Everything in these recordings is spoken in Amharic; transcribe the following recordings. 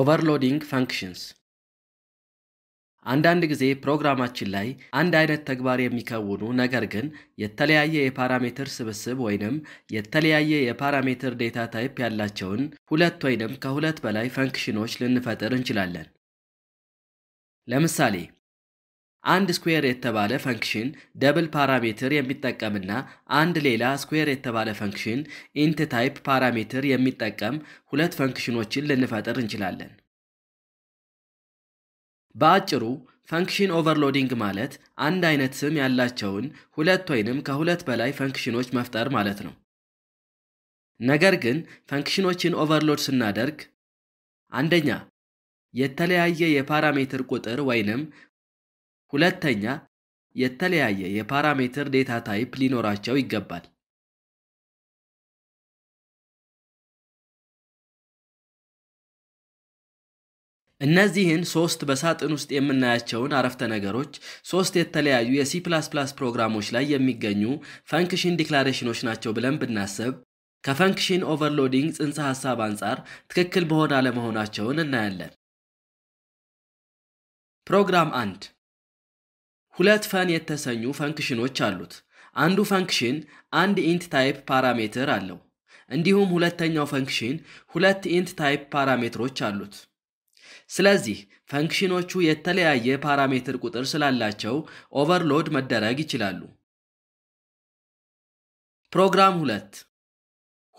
ኦቨርሎዲንግ ፋንክሽንስ አንዳንድ ጊዜ ፕሮግራማችን ላይ አንድ አይነት ተግባር የሚከውኑ ነገር ግን የተለያየ የፓራሜትር ስብስብ ወይንም የተለያየ የፓራሜትር ዴታ ታይፕ ያላቸውን ሁለት ወይንም ከሁለት በላይ ፈንክሽኖች ልንፈጥር እንችላለን። ለምሳሌ አንድ ስኩዌር የተባለ ፈንክሽን ደብል ፓራሜትር የሚጠቀምና አንድ ሌላ ስኩዌር የተባለ ፈንክሽን ኢንት ታይፕ ፓራሜትር የሚጠቀም ሁለት ፈንክሽኖችን ልንፈጥር እንችላለን። በአጭሩ ፈንክሽን ኦቨርሎዲንግ ማለት አንድ አይነት ስም ያላቸውን ሁለት ወይንም ከሁለት በላይ ፈንክሽኖች መፍጠር ማለት ነው። ነገር ግን ፈንክሽኖችን ኦቨርሎድ ስናደርግ አንደኛ የተለያየ የፓራሜትር ቁጥር ወይንም ሁለተኛ የተለያየ የፓራሜትር ዴታ ታይፕ ሊኖራቸው ይገባል። እነዚህን ሶስት በሳጥን ውስጥ የምናያቸውን አረፍተ ነገሮች ሶስት የተለያዩ የሲ ፕሮግራሞች ላይ የሚገኙ ፈንክሽን ዲክላሬሽኖች ናቸው ብለን ብናስብ ከፈንክሽን ኦቨርሎዲንግ ጽንሰ ሐሳብ አንጻር ትክክል በሆነ አለመሆናቸውን እናያለን። ፕሮግራም አንድ ሁለት ፈን የተሰኙ ፈንክሽኖች አሉት። አንዱ ፈንክሽን አንድ ኢንት ታይፕ ፓራሜትር አለው። እንዲሁም ሁለተኛው ፈንክሽን ሁለት ኢንት ታይፕ ፓራሜትሮች አሉት። ስለዚህ ፈንክሽኖቹ የተለያየ ፓራሜትር ቁጥር ስላላቸው ኦቨርሎድ መደረግ ይችላሉ። ፕሮግራም ሁለት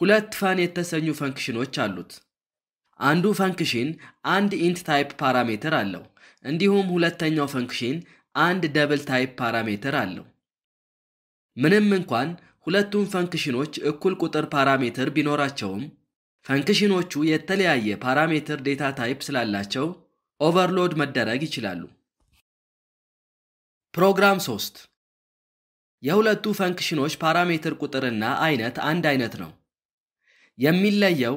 ሁለት ፈን የተሰኙ ፈንክሽኖች አሉት። አንዱ ፈንክሽን አንድ ኢንት ታይፕ ፓራሜትር አለው። እንዲሁም ሁለተኛው ፈንክሽን አንድ ደብል ታይፕ ፓራሜትር አለው። ምንም እንኳን ሁለቱም ፈንክሽኖች እኩል ቁጥር ፓራሜትር ቢኖራቸውም ፈንክሽኖቹ የተለያየ ፓራሜትር ዴታ ታይፕ ስላላቸው ኦቨርሎድ መደረግ ይችላሉ። ፕሮግራም 3 የሁለቱ ፈንክሽኖች ፓራሜትር ቁጥርና አይነት አንድ አይነት ነው። የሚለየው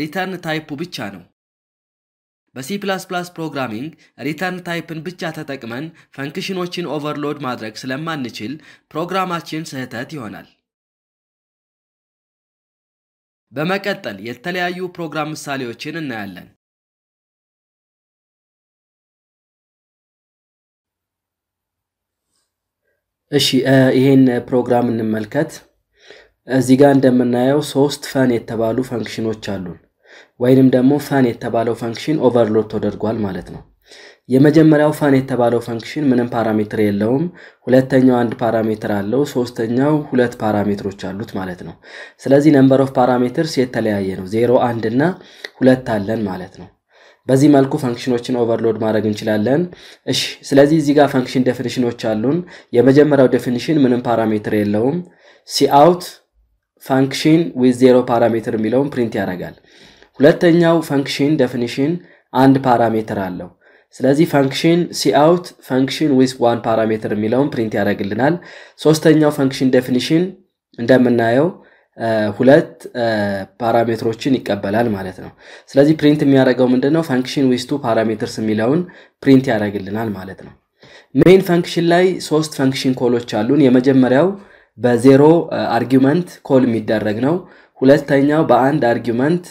ሪተርን ታይፑ ብቻ ነው። በሲ++ ፕሮግራሚንግ ሪተርን ታይፕን ብቻ ተጠቅመን ፈንክሽኖችን ኦቨርሎድ ማድረግ ስለማንችል ፕሮግራማችን ስህተት ይሆናል። በመቀጠል የተለያዩ ፕሮግራም ምሳሌዎችን እናያለን። እሺ ይሄን ፕሮግራም እንመልከት። እዚህ ጋር እንደምናየው ሶስት ፈን የተባሉ ፈንክሽኖች አሉን። ወይንም ደግሞ ፈን የተባለው ፈንክሽን ኦቨርሎድ ተደርጓል ማለት ነው። የመጀመሪያው ፋን የተባለው ፈንክሽን ምንም ፓራሜትር የለውም። ሁለተኛው አንድ ፓራሜትር አለው። ሶስተኛው ሁለት ፓራሜትሮች አሉት ማለት ነው። ስለዚህ ነምበር ኦፍ ፓራሜትርስ የተለያየ ነው። ዜሮ አንድ እና ሁለት አለን ማለት ነው። በዚህ መልኩ ፈንክሽኖችን ኦቨርሎድ ማድረግ እንችላለን። እሺ፣ ስለዚህ እዚህ ጋር ፈንክሽን ዴፊኒሽኖች አሉን። የመጀመሪያው ዴፊኒሽን ምንም ፓራሜትር የለውም። ሲአውት ፋንክሽን ዊዝ ዜሮ ፓራሜትር የሚለውን ፕሪንት ያደርጋል። ሁለተኛው ፈንክሽን ደፊኒሽን አንድ ፓራሜትር አለው። ስለዚህ ፈንክሽን ሲአውት ፈንክሽን ዊዝ ዋን ፓራሜትር የሚለውን ፕሪንት ያደርግልናል። ሶስተኛው ፈንክሽን ደፊኒሽን እንደምናየው ሁለት ፓራሜትሮችን ይቀበላል ማለት ነው። ስለዚህ ፕሪንት የሚያደርገው ምንድን ነው? ፈንክሽን ዊዝ ቱ ፓራሜትርስ የሚለውን ፕሪንት ያደርግልናል ማለት ነው። ሜይን ፈንክሽን ላይ ሶስት ፈንክሽን ኮሎች አሉን። የመጀመሪያው በዜሮ አርጊመንት ኮል የሚደረግ ነው። ሁለተኛው በአንድ አርጊመንት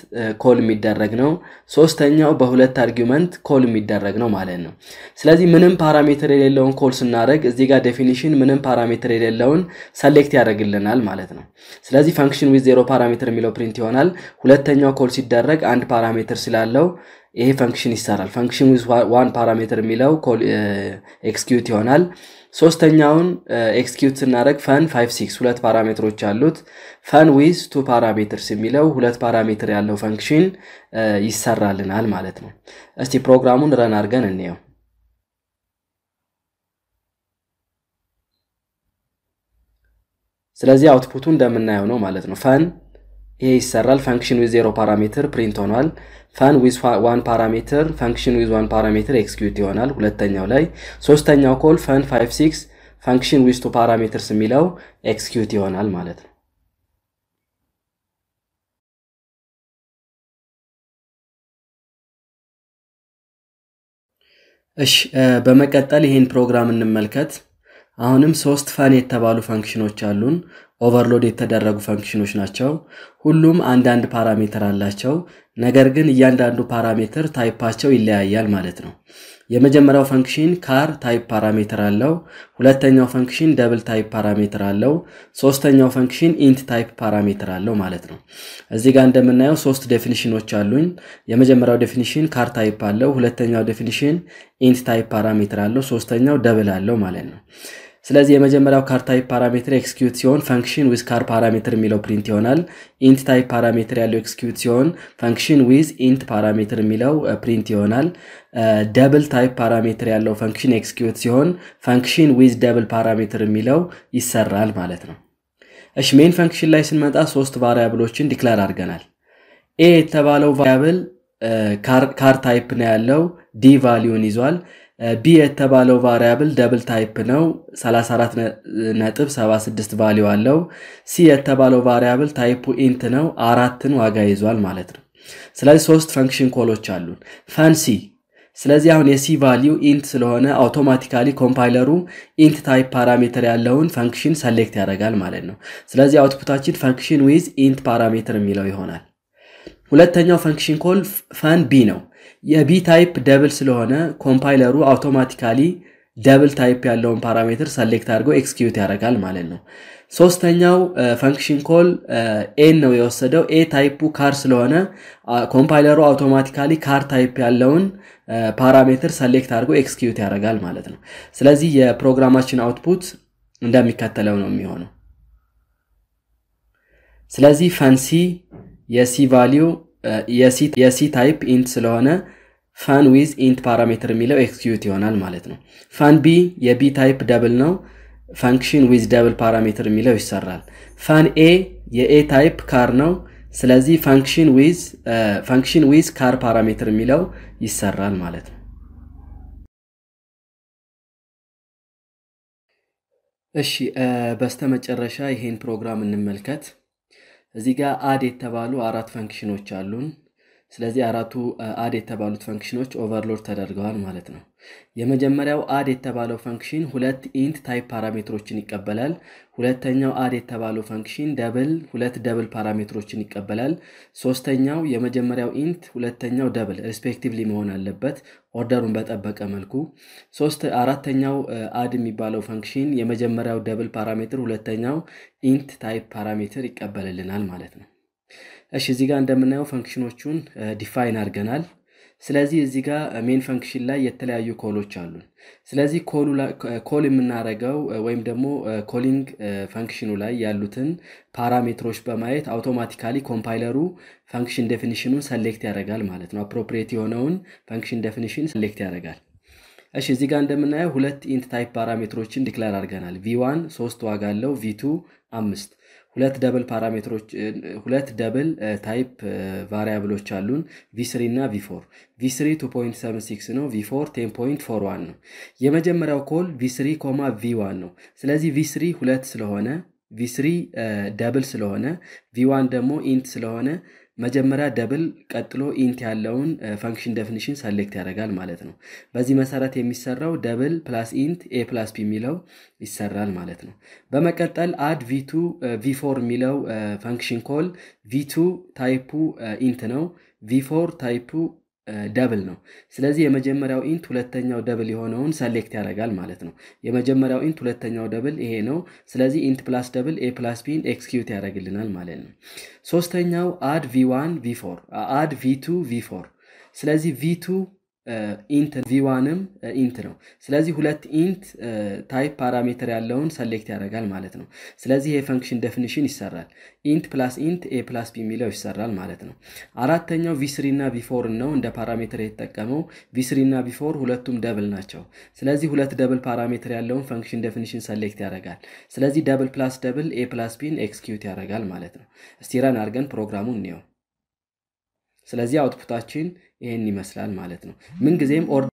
ኮል የሚደረግ ነው። ሶስተኛው በሁለት አርጊመንት ኮል የሚደረግ ነው ማለት ነው። ስለዚህ ምንም ፓራሜትር የሌለውን ኮል ስናደረግ እዚህ ጋር ዴፊኒሽን ምንም ፓራሜትር የሌለውን ሰሌክት ያደርግልናል ማለት ነው። ስለዚህ ፈንክሽን ዊዝ ዜሮ ፓራሜትር የሚለው ፕሪንት ይሆናል። ሁለተኛው ኮል ሲደረግ አንድ ፓራሜትር ስላለው ይሄ ፈንክሽን ይሰራል። ፈንክሽን ዊዝ ዋን ፓራሜትር የሚለው ኤክስኪዩት ይሆናል። ሶስተኛውን ኤክስኪዩት ስናደረግ ፈን 56 ሁለት ፓራሜትሮች ያሉት ፈን ዊዝ ቱ ፓራሜትርስ የሚለው ሁለት ፓራሜትር ያለው ፈንክሽን ይሰራልናል ማለት ነው። እስቲ ፕሮግራሙን ረን አድርገን እንየው። ስለዚህ አውትፑቱ እንደምናየው ነው ማለት ነው ፈን ይሄ ይሰራል። ፋንክሽን ዊዝ ዜሮ ፓራሜትር ፕሪንት ሆኗል። ፋን ዊዝ ዋን ፓራሜትር ፋንክሽን ዊዝ ዋን ፓራሜትር ኤክስኪዩት ይሆናል። ሁለተኛው ላይ ሶስተኛው ኮል ፋን 56 ፋንክሽን ዊዝ ቱ ፓራሜትርስ የሚለው ኤክስኪዩት ይሆናል ማለት ነው። እሺ በመቀጠል ይህን ፕሮግራም እንመልከት። አሁንም ሶስት ፈን የተባሉ ፋንክሽኖች አሉን። ኦቨርሎድ የተደረጉ ፈንክሽኖች ናቸው። ሁሉም አንዳንድ ፓራሜትር አላቸው፣ ነገር ግን እያንዳንዱ ፓራሜትር ታይፓቸው ይለያያል ማለት ነው። የመጀመሪያው ፈንክሽን ካር ታይፕ ፓራሜትር አለው። ሁለተኛው ፈንክሽን ደብል ታይፕ ፓራሜትር አለው። ሶስተኛው ፈንክሽን ኢንት ታይፕ ፓራሜትር አለው ማለት ነው። እዚህ ጋር እንደምናየው ሶስት ዴፊኒሽኖች አሉኝ። የመጀመሪያው ዴፊኒሽን ካር ታይፕ አለው። ሁለተኛው ዴፊኒሽን ኢንት ታይፕ ፓራሜትር አለው። ሶስተኛው ደብል አለው ማለት ነው። ስለዚህ የመጀመሪያው ካር ታይፕ ፓራሜትር ኤክስኪዩት ሲሆን ፈንክሽን ዊዝ ካር ፓራሜትር የሚለው ፕሪንት ይሆናል። ኢንት ታይፕ ፓራሜትር ያለው ኤክስኪዩት ሲሆን ፈንክሽን ዊዝ ኢንት ፓራሜትር የሚለው ፕሪንት uh, ይሆናል። ደብል ታይፕ ፓራሜትር ያለው ፈንክሽን ኤክስኪዩት ሲሆን ፈንክሽን ዊዝ ደብል ፓራሜትር የሚለው ይሰራል ማለት ነው። እሺ ሜን ፈንክሽን ላይ ስንመጣ ሶስት ቫሪያብሎችን ዲክላር አድርገናል። ኤ የተባለው ቫሪያብል ካር ታይፕ ነው ያለው ዲ ቫሊዩን ይዟል። ቢ የተባለው ቫሪያብል ደብል ታይፕ ነው። 34.76 ቫሊዩ አለው። ሲ የተባለው ቫሪያብል ታይፑ ኢንት ነው። አራትን ዋጋ ይዟል ማለት ነው። ስለዚህ ሶስት ፈንክሽን ኮሎች አሉን። ፈን ሲ ስለዚህ አሁን የሲ ቫሊዩ ኢንት ስለሆነ አውቶማቲካሊ ኮምፓይለሩ ኢንት ታይፕ ፓራሜትር ያለውን ፈንክሽን ሰሌክት ያደርጋል ማለት ነው። ስለዚህ አውትፑታችን ፈንክሽን ዊዝ ኢንት ፓራሜትር የሚለው ይሆናል። ሁለተኛው ፈንክሽን ኮል ፈን ቢ ነው። የቢ ታይፕ ደብል ስለሆነ ኮምፓይለሩ አውቶማቲካሊ ደብል ታይፕ ያለውን ፓራሜትር ሰሌክት አድርገው ኤክስኪዩት ያደርጋል ማለት ነው። ሶስተኛው ፈንክሽን ኮል ኤን ነው የወሰደው። ኤ ታይፑ ካር ስለሆነ ኮምፓይለሩ አውቶማቲካሊ ካር ታይፕ ያለውን ፓራሜትር ሰሌክት አድርጎ ኤክስኪዩት ያደርጋል ማለት ነው። ስለዚህ የፕሮግራማችን አውትፑት እንደሚከተለው ነው የሚሆነው። ስለዚህ ፈንሲ የሲ ቫሊዩ የሲ ታይፕ ኢንት ስለሆነ ፋን ዊዝ ኢንት ፓራሜትር የሚለው ኤክስኪዩት ይሆናል ማለት ነው። ፋን ቢ የቢ ታይፕ ደብል ነው። ፋንክሽን ዊዝ ደብል ፓራሜትር የሚለው ይሰራል። ፋን ኤ የኤ ታይፕ ካር ነው። ስለዚህ ፋንክሽን ዊዝ ካር ፓራሜትር የሚለው ይሰራል ማለት ነው። እሺ በስተመጨረሻ ይሄን ፕሮግራም እንመልከት። እዚህ ጋር አድ የተባሉ አራት ፈንክሽኖች አሉን ስለዚህ አራቱ አድ የተባሉት ፈንክሽኖች ኦቨርሎድ ተደርገዋል ማለት ነው። የመጀመሪያው አድ የተባለው ፈንክሽን ሁለት ኢንት ታይፕ ፓራሜትሮችን ይቀበላል። ሁለተኛው አድ የተባለው ፈንክሽን ደብል ሁለት ደብል ፓራሜትሮችን ይቀበላል። ሶስተኛው የመጀመሪያው ኢንት፣ ሁለተኛው ደብል ሪስፔክቲቭሊ መሆን አለበት ኦርደሩን በጠበቀ መልኩ። አራተኛው አድ የሚባለው ፈንክሽን የመጀመሪያው ደብል ፓራሜትር፣ ሁለተኛው ኢንት ታይፕ ፓራሜትር ይቀበልልናል ማለት ነው። እሺ እዚህ ጋር እንደምናየው ፈንክሽኖቹን ዲፋይን አድርገናል። ስለዚህ እዚህ ጋር ሜን ፈንክሽን ላይ የተለያዩ ኮሎች አሉን። ስለዚህ ኮል የምናደርገው ወይም ደግሞ ኮሊንግ ፈንክሽኑ ላይ ያሉትን ፓራሜትሮች በማየት አውቶማቲካሊ ኮምፓይለሩ ፈንክሽን ዴፊኒሽኑን ሰሌክት ያደርጋል ማለት ነው። አፕሮፕሪየት የሆነውን ፈንክሽን ዴፊኒሽን ሰሌክት ያደርጋል። እሺ እዚህ ጋር እንደምናየው ሁለት ኢንት ታይፕ ፓራሜትሮችን ዲክላር አድርገናል። ቪዋን ሶስት ዋጋ አለው፣ ቪቱ አምስት ሁለት ደብል ፓራሜትሮች ሁለት ደብል ታይፕ ቫሪያብሎች አሉን ቪስሪ 3 እና ቪ4 3 2.76 ነው ቪ4 10.41 ነው የመጀመሪያው ኮል ቪስሪ 3 ኮማ 1 ነው ስለዚህ ቪ3 ሁለት ስለሆነ ቪ3 ደብል uh, ስለሆነ ቪዋን 1 ደግሞ ኢንት ስለሆነ መጀመሪያ ደብል ቀጥሎ ኢንት ያለውን ፈንክሽን ደፊኒሽን ሰሌክት ያደርጋል ማለት ነው። በዚህ መሰረት የሚሰራው ደብል ፕላስ ኢንት ኤ ፕላስ ፒ የሚለው ይሰራል ማለት ነው። በመቀጠል አድ ቪቱ ቪፎር የሚለው ፈንክሽን ኮል ቪቱ ታይፑ ኢንት ነው። ቪፎር ታይፑ ደብል ነው። ስለዚህ የመጀመሪያው ኢንት ሁለተኛው ደብል የሆነውን ሰሌክት ያደርጋል ማለት ነው። የመጀመሪያው ኢንት ሁለተኛው ደብል ይሄ ነው። ስለዚህ ኢንት ፕላስ ደብል ኤ ፕላስ ቢን ኤክስኪዩት ያደርግልናል ማለት ነው። ሶስተኛው አድ ቪ1 ቪ4 አድ ቪ2 ቪ4 ስለዚህ ቪ2 ኢንት ቪዋንም ኢንት ነው። ስለዚህ ሁለት ኢንት ታይፕ ፓራሜትር ያለውን ሰሌክት ያደርጋል ማለት ነው። ስለዚህ የፈንክሽን ደፍኒሽን ይሰራል። ኢንት ፕላስ ኢንት ኤ ፕላስ ቢ የሚለው ይሰራል ማለት ነው። አራተኛው ቪስሪ እና ቪፎር ነው እንደ ፓራሜተር የተጠቀመው። ቪስሪ እና ቪፎር ሁለቱም ደብል ናቸው። ስለዚህ ሁለት ደብል ፓራሜትር ያለውን ፈንክሽን ደፍኒሽን ሰሌክት ያደርጋል። ስለዚህ ደብል ፕላስ ደብል ኤ ፕላስ ቢን ኤክስኪዩት ያደርጋል ማለት ነው። እስቲ ረን አድርገን ፕሮግራሙን እንየው። ስለዚህ አውትፑታችን ይህን ይመስላል ማለት ነው። ምንጊዜም ኦር